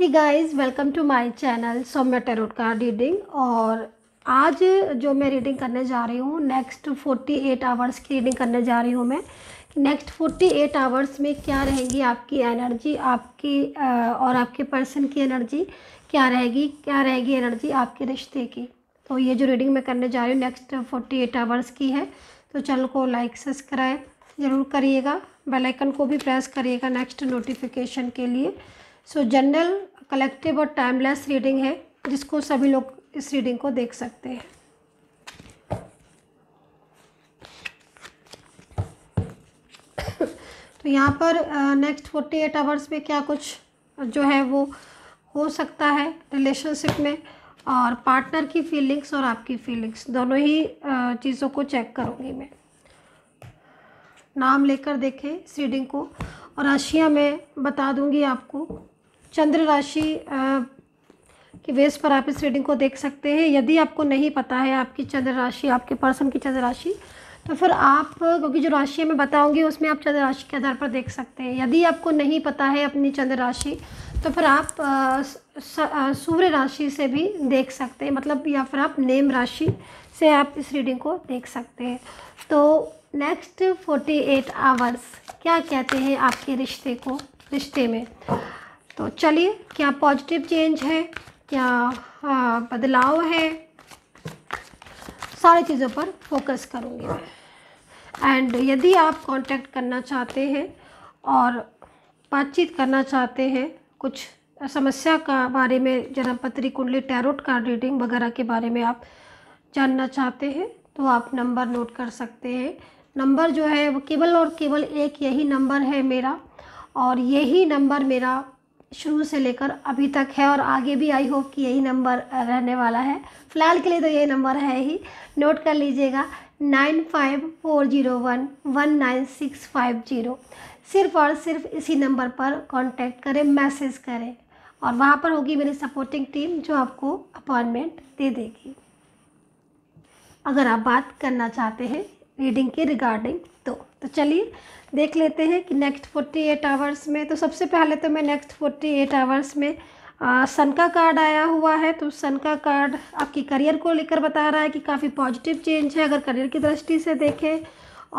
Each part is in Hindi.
he guys welcome to my channel Saumya tarot का रीडिंग और आज जो मैं रीडिंग करने जा रही हूँ नेक्स्ट 48 आवर्स की रीडिंग करने जा रही हूँ मैं नेक्स्ट 48 आवर्स में क्या रहेगी आपकी एनर्जी आपकी और आपके पर्सन की एनर्जी क्या रहेगी क्या रहेगी एनर्जी आपके रिश्ते की तो ये जो रीडिंग मैं करने जा रही हूँ नेक्स्ट 48 आवर्स की है तो चैनल को लाइक सब्सक्राइब ज़रूर करिएगा बेलाइकन को भी प्रेस करिएगा नेक्स्ट नोटिफिकेशन के लिए सो जनरल कलेक्टिव और टाइमलेस रीडिंग है जिसको सभी लोग इस रीडिंग को देख सकते हैं तो यहाँ पर नेक्स्ट फोर्टी एट आवर्स में क्या कुछ जो है वो हो सकता है रिलेशनशिप में और पार्टनर की फीलिंग्स और आपकी फीलिंग्स दोनों ही चीज़ों को चेक करूँगी मैं नाम लेकर देखें इस रीडिंग को और राशियाँ मैं बता दूँगी आपको चंद्र राशि की वेस पर आप इस रीडिंग को देख सकते हैं यदि आपको नहीं पता है आपकी चंद्र राशि आपके पर्सन की चंद्र राशि तो फिर आप क्योंकि जो राशि मैं बताऊंगी उसमें आप चंद्र राशि के आधार पर देख सकते हैं यदि आपको नहीं पता है अपनी चंद्र राशि तो फिर आप सूर्य राशि से भी देख सकते हैं मतलब या फिर आप नेम राशि से आप इस रीडिंग को देख सकते हैं तो नेक्स्ट फोर्टी एट आवर्स क्या कहते हैं आपके रिश्ते को रिश्ते में तो चलिए क्या पॉजिटिव चेंज है क्या बदलाव है सारी चीज़ों पर फोकस करूँगी मैं एंड यदि आप कांटेक्ट करना चाहते हैं और बातचीत करना चाहते हैं कुछ समस्या का बारे में जन्म पत्री कुंडली टैरोट कार्ड रीडिंग वगैरह के बारे में आप जानना चाहते हैं तो आप नंबर नोट कर सकते हैं नंबर जो है वो केवल और केवल एक यही नंबर है मेरा और यही नंबर मेरा शुरू से लेकर अभी तक है और आगे भी आई होप कि यही नंबर रहने वाला है फ़िलहाल के लिए तो यही नंबर है ही नोट कर लीजिएगा nine five four zero one one nine six five zero सिर्फ और सिर्फ इसी नंबर पर कांटेक्ट करें मैसेज करें और वहाँ पर होगी मेरी सपोर्टिंग टीम जो आपको अपॉइंटमेंट दे देगी अगर आप बात करना चाहते हैं रीडिंग के रिगार्डिंग तो तो चलिए देख लेते हैं कि नेक्स्ट फोर्टी एट आवर्स में तो सबसे पहले तो मैं नेक्स्ट फोर्टी एट आवर्स में आ, सन का कार्ड आया हुआ है तो सन का कार्ड आपकी करियर को लेकर बता रहा है कि काफ़ी पॉजिटिव चेंज है अगर करियर की दृष्टि से देखें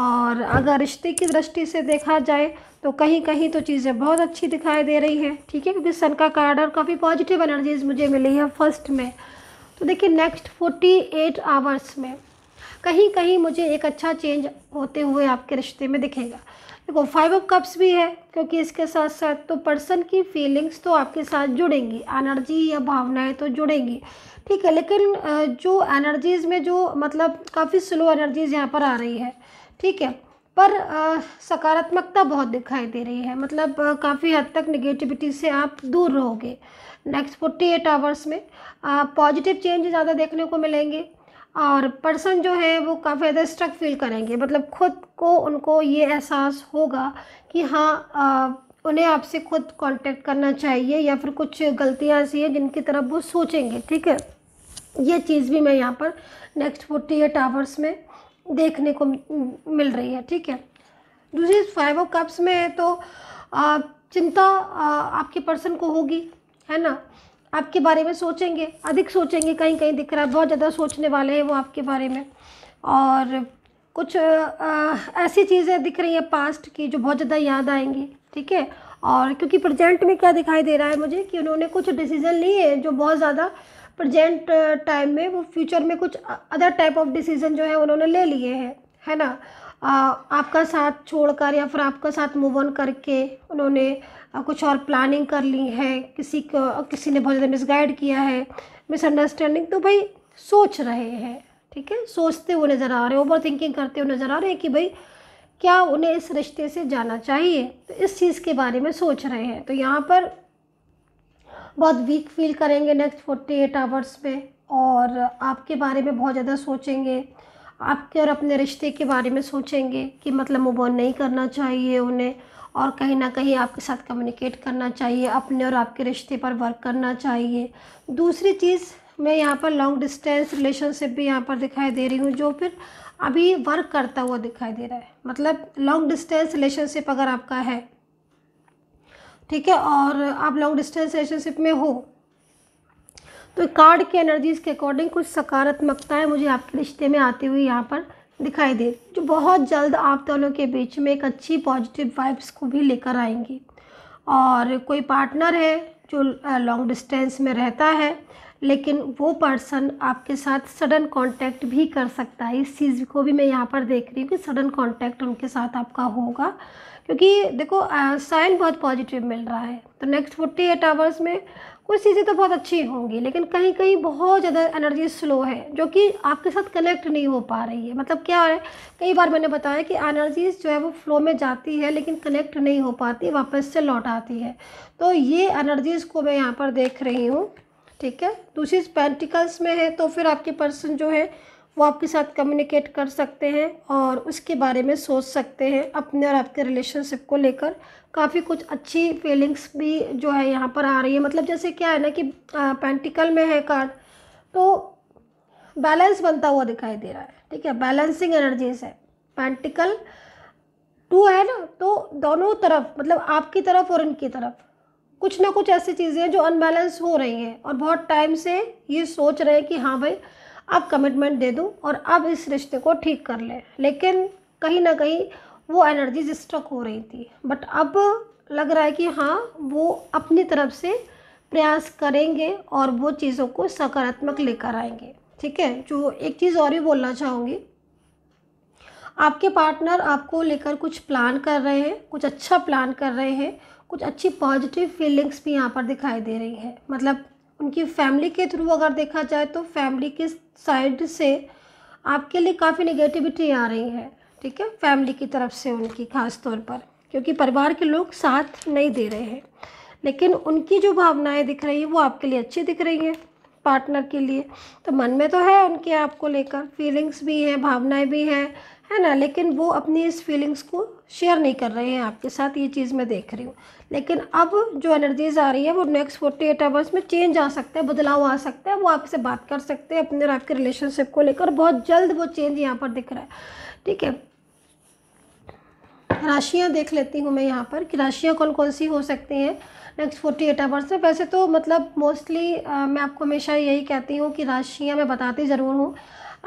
और अगर रिश्ते की दृष्टि से देखा जाए तो कहीं कहीं तो चीज़ें बहुत अच्छी दिखाई दे रही हैं ठीक है क्योंकि सन का कार्ड और काफ़ी पॉजिटिव एनर्जीज मुझे मिली है फर्स्ट में तो देखिए नेक्स्ट फोर्टी एट आवर्स में कहीं कहीं मुझे एक अच्छा चेंज होते हुए आपके रिश्ते में दिखेगा देखो फाइव ऑफ कप्स भी है क्योंकि इसके साथ साथ तो पर्सन की फीलिंग्स तो आपके साथ जुड़ेंगी एनर्जी या भावनाएं तो जुड़ेंगी ठीक है लेकिन जो एनर्जीज़ में जो मतलब काफ़ी स्लो एनर्जीज़ यहाँ पर आ रही है ठीक है पर सकारात्मकता बहुत दिखाई दे रही है मतलब काफ़ी हद तक निगेटिविटी से आप दूर रहोगे नेक्स्ट फोर्टी एट आवर्स में पॉजिटिव चेंज ज़्यादा देखने को मिलेंगे और पर्सन जो है वो काफ़ी ज़्यादा स्ट्रक फील करेंगे मतलब खुद को उनको ये एहसास होगा कि हाँ उन्हें आपसे खुद कांटेक्ट करना चाहिए या फिर कुछ गलतियाँ ऐसी हैं जिनकी तरफ वो सोचेंगे ठीक है ये चीज़ भी मैं यहाँ पर नेक्स्ट फोर्टी एट आवर्स में देखने को मिल रही है ठीक है दूसरी फाइव ऑफ कप्स में है तो आ, चिंता आ, आपके पर्सन को होगी है ना आपके बारे में सोचेंगे अधिक सोचेंगे कहीं कहीं दिख रहा है बहुत ज़्यादा सोचने वाले हैं वो आपके बारे में और कुछ आ, ऐसी चीज़ें दिख रही हैं पास्ट की जो बहुत ज़्यादा याद आएंगी ठीक है और क्योंकि प्रजेंट में क्या दिखाई दे रहा है मुझे कि उन्होंने कुछ डिसीज़न लिए हैं जो बहुत ज़्यादा प्रजेंट टाइम में वो फ्यूचर में कुछ अदर टाइप ऑफ डिसीज़न जो है उन्होंने ले लिए हैं है ना आपका साथ छोड़कर या फिर आपका साथ मूव ऑन करके उन्होंने कुछ और प्लानिंग कर ली है किसी को किसी ने बहुत ज़्यादा मिसगाइड किया है मिसअंडरस्टैंडिंग तो भाई सोच रहे हैं ठीक है सोचते हुए नज़र आ रहे हैं ओवर थिंकिंग करते हुए नज़र आ रहे हैं कि भाई क्या उन्हें इस रिश्ते से जाना चाहिए तो इस चीज़ के बारे में सोच रहे हैं तो यहाँ पर बहुत वीक फील करेंगे नेक्स्ट फोर्टी एट आवर्स में और आपके बारे में बहुत ज़्यादा सोचेंगे आपके और अपने रिश्ते के बारे में सोचेंगे कि मतलब मूव ऑन नहीं करना चाहिए उन्हें और कहीं ना कहीं आपके साथ कम्युनिकेट करना चाहिए अपने और आपके रिश्ते पर वर्क करना चाहिए दूसरी चीज़ मैं यहाँ पर लॉन्ग डिस्टेंस रिलेशनशिप भी यहाँ पर दिखाई दे रही हूँ जो फिर अभी वर्क करता हुआ दिखाई दे रहा है मतलब लॉन्ग डिस्टेंस रिलेशनशिप अगर आपका है ठीक है और आप लॉन्ग डिस्टेंस रिलेशनशिप में हो तो कार्ड के एनर्जीज़ के अकॉर्डिंग कुछ सकारात्मकताएं मुझे आपके रिश्ते में आती हुई यहाँ पर दिखाई दे जो बहुत जल्द आप दोनों के बीच में एक अच्छी पॉजिटिव वाइब्स को भी लेकर आएंगी और कोई पार्टनर है जो लॉन्ग डिस्टेंस में रहता है लेकिन वो पर्सन आपके साथ सडन कांटेक्ट भी कर सकता है इस चीज़ को भी मैं यहाँ पर देख रही हूँ कि सडन कांटेक्ट उनके साथ आपका होगा क्योंकि देखो साइन बहुत पॉजिटिव मिल रहा है तो नेक्स्ट फोर्टी एट आवर्स में कुछ चीज़ें तो बहुत अच्छी होंगी लेकिन कहीं कहीं बहुत ज़्यादा एनर्जी स्लो है जो कि आपके साथ कनेक्ट नहीं हो पा रही है मतलब क्या है कई बार मैंने बताया कि एनर्जीज जो है वो फ्लो में जाती है लेकिन कनेक्ट नहीं हो पाती वापस से लौट आती है तो ये एनर्जीज़ को मैं यहाँ पर देख रही हूँ ठीक है दूसरी पेंटिकल्स में है तो फिर आपके पर्सन जो है वो आपके साथ कम्युनिकेट कर सकते हैं और उसके बारे में सोच सकते हैं अपने और आपके रिलेशनशिप को लेकर काफ़ी कुछ अच्छी फीलिंग्स भी जो है यहाँ पर आ रही है मतलब जैसे क्या है ना कि पेंटिकल में है कार्ड तो बैलेंस बनता हुआ दिखाई दे रहा है ठीक है बैलेंसिंग एनर्जीज है पेंटिकल टू है ना तो दोनों तरफ मतलब आपकी तरफ और इनकी तरफ कुछ ना कुछ ऐसी चीज़ें हैं जो अनबैलेंस हो रही हैं और बहुत टाइम से ये सोच रहे हैं कि हाँ भाई अब कमिटमेंट दे दूँ और अब इस रिश्ते को ठीक कर लें लेकिन कहीं ना कहीं वो एनर्जी स्ट्रक हो रही थी बट अब लग रहा है कि हाँ वो अपनी तरफ से प्रयास करेंगे और वो चीज़ों को सकारात्मक लेकर आएंगे ठीक है जो एक चीज़ और भी बोलना चाहूँगी आपके पार्टनर आपको लेकर कुछ प्लान कर रहे हैं कुछ अच्छा प्लान कर रहे हैं कुछ अच्छी पॉजिटिव फीलिंग्स भी यहाँ पर दिखाई दे रही है मतलब उनकी फैमिली के थ्रू अगर देखा जाए तो फैमिली के साइड से आपके लिए काफ़ी नेगेटिविटी आ रही है ठीक है फैमिली की तरफ से उनकी खास तौर पर क्योंकि परिवार के लोग साथ नहीं दे रहे हैं लेकिन उनकी जो भावनाएं दिख रही है वो आपके लिए अच्छी दिख रही हैं पार्टनर के लिए तो मन में तो है उनके आपको लेकर फीलिंग्स भी हैं भावनाएं भी हैं है ना लेकिन वो अपनी इस फीलिंग्स को शेयर नहीं कर रहे हैं आपके साथ ये चीज़ मैं देख रही हूँ लेकिन अब जो एनर्जीज आ रही है वो नेक्स्ट फोर्टी एट आवर्स में चेंज आ सकता है बदलाव आ सकता है वो आपसे बात कर सकते हैं अपने और आपके रिलेशनशिप को लेकर बहुत जल्द वो चेंज यहाँ पर दिख रहा है ठीक है राशियाँ देख लेती हूँ मैं यहाँ पर कि राशियाँ कौन कौन सी हो सकती हैं नेक्स्ट फोर्टी एट आवर्स में वैसे तो मतलब मोस्टली मैं आपको हमेशा यही कहती हूँ कि राशियाँ मैं बताती ज़रूर हूँ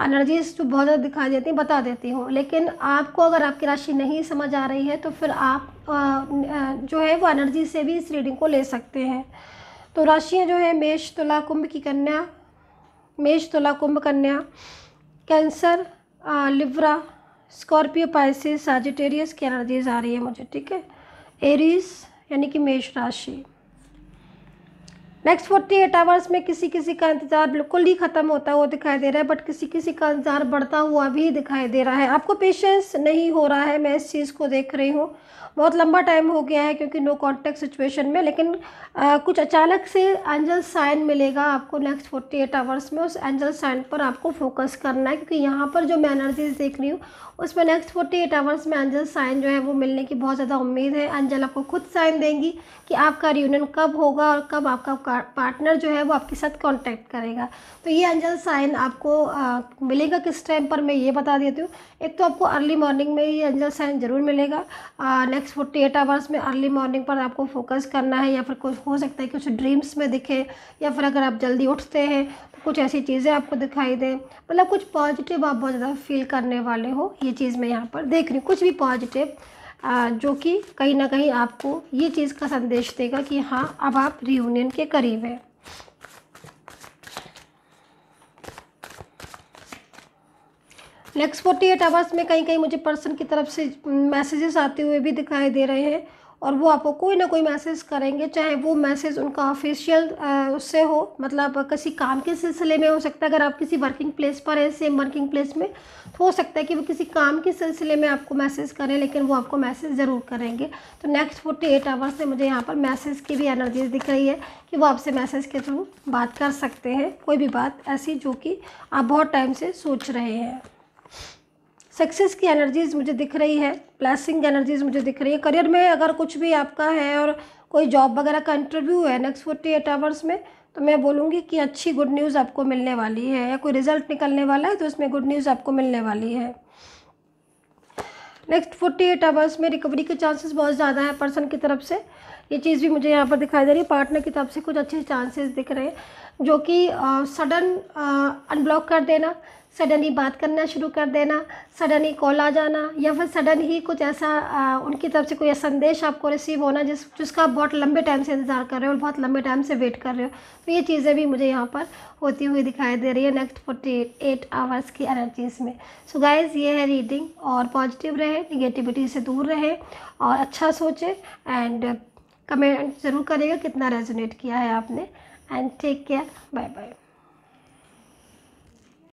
एनर्जीज तो बहुत ज़्यादा दिखाई देती हैं बता देती हूँ लेकिन आपको अगर आपकी राशि नहीं समझ आ रही है तो फिर आप जो है वो एनर्जी से भी इस रीडिंग को ले सकते हैं तो राशियाँ जो है मेष तुला कुंभ की कन्या मेष Tula Kumbh Kanya Cancer Libra Scorpio Pisces Sagittarius की एनर्जीज आ रही है मुझे ठीक है एरीज़ यानी कि मेष राशि नेक्स्ट फोर्टी एट आवर्स में किसी किसी का इंतजार बिल्कुल ही ख़त्म होता हुआ दिखाई दे रहा है बट किसी किसी का इंतजार बढ़ता हुआ भी दिखाई दे रहा है आपको पेशेंस नहीं हो रहा है मैं इस चीज़ को देख रही हूँ बहुत लंबा टाइम हो गया है क्योंकि नो कॉन्टेक्ट सिचुएशन में लेकिन आ, कुछ अचानक से एंजल साइन मिलेगा आपको नेक्स्ट फोर्टी एट आवर्स में उस एंजल साइन पर आपको फोकस करना है क्योंकि यहाँ पर जो मैं एनर्जीज देख रही हूँ उसमें नेक्स्ट फोर्टी एट आवर्स में एंजल साइन जो है वो मिलने की बहुत ज़्यादा उम्मीद है एंजल आपको खुद साइन देंगी कि आपका रियूनियन कब होगा और कब आपका पार्टनर जो है वो आपके साथ कांटेक्ट करेगा तो ये अंजल साइन आपको आ, मिलेगा किस टाइम पर मैं ये बता देती हूँ एक तो आपको अर्ली मॉर्निंग में ये अंजल साइन ज़रूर मिलेगा next forty eight hours early अर्ली मॉर्निंग पर आपको फोकस करना है या फिर कुछ हो सकता है कुछ ड्रीम्स में दिखे या फिर अगर आप जल्दी उठते हैं तो कुछ ऐसी चीज़ें आपको दिखाई दें मतलब कुछ पॉजिटिव आप बहुत ज़्यादा फील करने वाले हो ये चीज़ मैं यहाँ पर देख रही हूँ कुछ भी पॉजिटिव जो कि कहीं ना कहीं आपको ये चीज़ का संदेश देगा कि हाँ अब आप रियूनियन के करीब हैं नेक्स्ट फोर्टी एट आवर्स में कहीं कहीं मुझे पर्सन की तरफ से मैसेजेस आते हुए भी दिखाई दे रहे हैं और वो आपको कोई ना कोई मैसेज करेंगे चाहे वो मैसेज उनका ऑफिशियल उससे हो मतलब किसी काम के सिलसिले में हो सकता है अगर आप किसी वर्किंग प्लेस पर हैं सेम वर्किंग प्लेस में तो हो सकता है कि वो किसी काम के सिलसिले में आपको मैसेज करें लेकिन वो आपको मैसेज ज़रूर करेंगे तो नेक्स्ट फोर्टी एट आवर्स से मुझे यहाँ पर मैसेज की भी एनर्जीज दिख रही है कि वो आपसे मैसेज के थ्रू बात कर सकते हैं कोई भी बात ऐसी जो कि आप बहुत टाइम से सोच रहे हैं सक्सेस की एनर्जीज़ मुझे दिख रही है ब्लैसिंग एनर्जीज़ मुझे दिख रही है करियर में अगर कुछ भी आपका है और कोई जॉब वगैरह का इंटरव्यू है नेक्स्ट फोर्टी एट आवर्स में तो मैं बोलूँगी कि अच्छी गुड न्यूज़ आपको मिलने वाली है या कोई रिजल्ट निकलने वाला है तो उसमें गुड न्यूज़ आपको मिलने वाली है नेक्स्ट फोर्टी एट आवर्स में रिकवरी के चांसेस बहुत ज़्यादा है पर्सन की तरफ से ये चीज़ भी मुझे यहाँ पर दिखाई दे रही है पार्टनर की तरफ से कुछ अच्छे चांसेस दिख रहे हैं जो कि सडन अनब्लॉक कर देना सडनली बात करना शुरू कर देना सडनली कॉल आ जाना या फिर सडन ही कुछ ऐसा आ, उनकी तरफ से कोई संदेश आपको रिसीव होना जिस जिसका आप बहुत लंबे टाइम से इंतज़ार कर रहे हो और बहुत लंबे टाइम से वेट कर रहे हो तो ये चीज़ें भी मुझे यहाँ पर होती हुई दिखाई दे रही है नेक्स्ट फोर्टी एट आवर्स की एनर्जीज़ में सो so गाइज ये है रीडिंग और पॉजिटिव रहे निगेटिविटी से दूर रहे और अच्छा सोचें एंड कमेंट ज़रूर करिएगा कितना रेजोनेट किया है आपने and take care bye bye